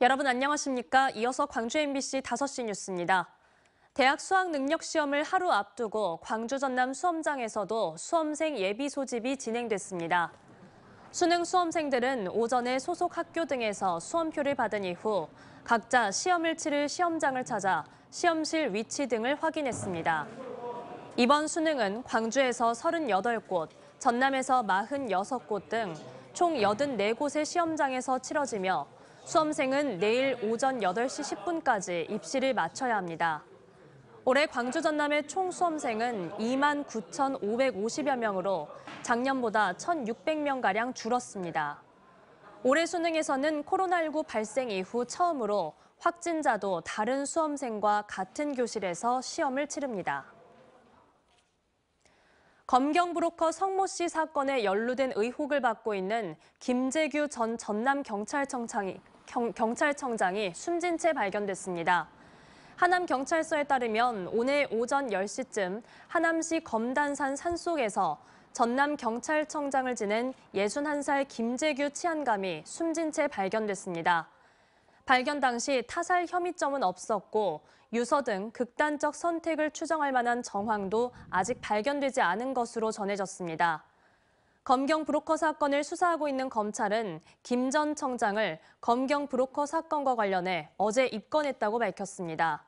여러분 안녕하십니까? 이어서 광주 MBC 5시 뉴스입니다. 대학 수학 능력 시험을 하루 앞두고 광주 전남 수험장에서도 수험생 예비 소집이 진행됐습니다. 수능 수험생들은 오전에 소속 학교 등에서 수험표를 받은 이후 각자 시험을 치를 시험장을 찾아 시험실 위치 등을 확인했습니다. 이번 수능은 광주에서 38곳, 전남에서 46곳 등 총 84곳의 시험장에서 치러지며 수험생은 내일 오전 8시 10분까지 입시를 마쳐야 합니다. 올해 광주 전남의 총 수험생은 2만 9,550여 명으로 작년보다 1,600명가량 줄었습니다. 올해 수능에서는 코로나19 발생 이후 처음으로 확진자도 다른 수험생과 같은 교실에서 시험을 치릅니다. 검경 브로커 성모 씨 사건에 연루된 의혹을 받고 있는 김재규 전 전남 경찰청장이, 경, 경찰청장이 숨진 채 발견됐습니다. 하남경찰서에 따르면 오늘 오전 10시쯤 하남시 검단산 산속에서 전남경찰청장을 지낸 61살 김재규 치안감이 숨진 채 발견됐습니다. 발견 당시 타살 혐의점은 없었고 유서 등 극단적 선택을 추정할 만한 정황도 아직 발견되지 않은 것으로 전해졌습니다. 검경 브로커 사건을 수사하고 있는 검찰은 김 전 청장을 검경 브로커 사건과 관련해 어제 입건했다고 밝혔습니다.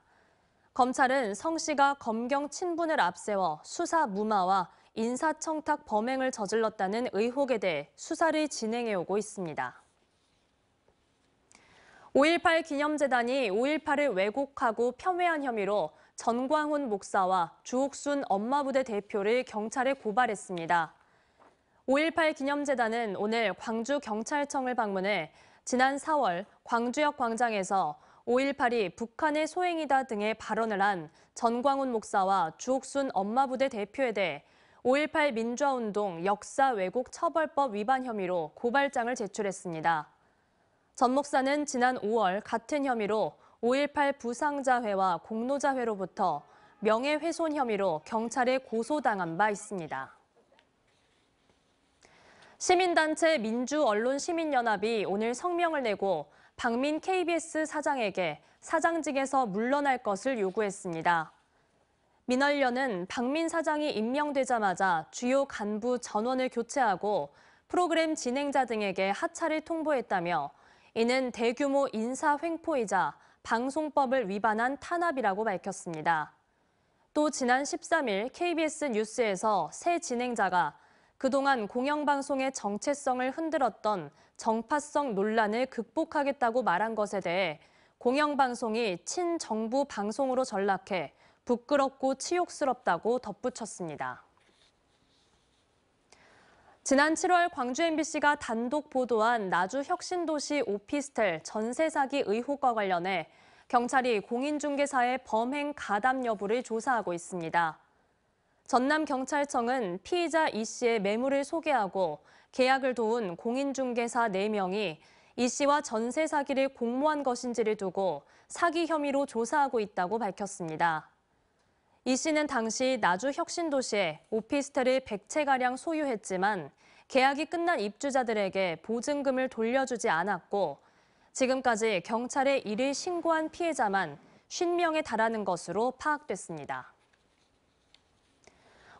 검찰은 성 씨가 검경 친분을 앞세워 수사 무마와 인사청탁 범행을 저질렀다는 의혹에 대해 수사를 진행해 오고 있습니다. 5.18 기념재단이 5.18을 왜곡하고 폄훼한 혐의로 전광훈 목사와 주옥순 엄마부대 대표를 경찰에 고발했습니다. 5.18 기념재단은 오늘 광주경찰청을 방문해 지난 4월 광주역 광장에서 5.18이 북한의 소행이다 등의 발언을 한 전광훈 목사와 주옥순 엄마부대 대표에 대해 5.18 민주화운동 역사 왜곡 처벌법 위반 혐의로 고발장을 제출했습니다. 전 목사는 지난 5월 같은 혐의로 5.18 부상자회와 공로자회로부터 명예훼손 혐의로 경찰에 고소당한 바 있습니다. 시민단체 민주언론시민연합이 오늘 성명을 내고 박민 KBS 사장에게 사장직에서 물러날 것을 요구했습니다. 민언련은 박민 사장이 임명되자마자 주요 간부 전원을 교체하고 프로그램 진행자 등에게 하차를 통보했다며 이는 대규모 인사 횡포이자 방송법을 위반한 탄압이라고 밝혔습니다. 또 지난 13일 KBS 뉴스에서 새 진행자가 그동안 공영방송의 정체성을 흔들었던 정파성 논란을 극복하겠다고 말한 것에 대해 공영방송이 친정부 방송으로 전락해 부끄럽고 치욕스럽다고 덧붙였습니다. 지난 7월 광주 MBC가 단독 보도한 나주 혁신도시 오피스텔 전세 사기 의혹과 관련해 경찰이 공인중개사의 범행 가담 여부를 조사하고 있습니다. 전남경찰청은 피의자 이 씨의 매물을 소개하고 계약을 도운 공인중개사 4명이 이 씨와 전세 사기를 공모한 것인지를 두고 사기 혐의로 조사하고 있다고 밝혔습니다. 이 씨는 당시 나주 혁신도시에 오피스텔을 100채가량 소유했지만 계약이 끝난 입주자들에게 보증금을 돌려주지 않았고 지금까지 경찰에 이를 신고한 피해자만 50명에 달하는 것으로 파악됐습니다.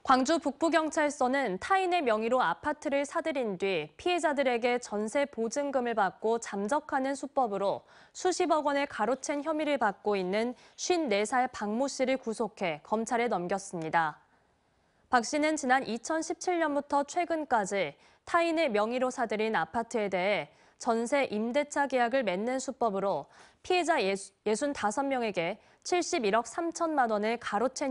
광주 북부경찰서는 타인의 명의로 아파트를 사들인 뒤 피해자들에게 전세 보증금을 받고 잠적하는 수법으로 수십억 원의 가로챈 혐의를 받고 있는 54살 박모 씨를 구속해 검찰에 넘겼습니다. 박 씨는 지난 2017년부터 최근까지 타인의 명의로 사들인 아파트에 대해 전세 임대차 계약을 맺는 수법으로 피해자 65명에게 71억 3천만 원을 가로챈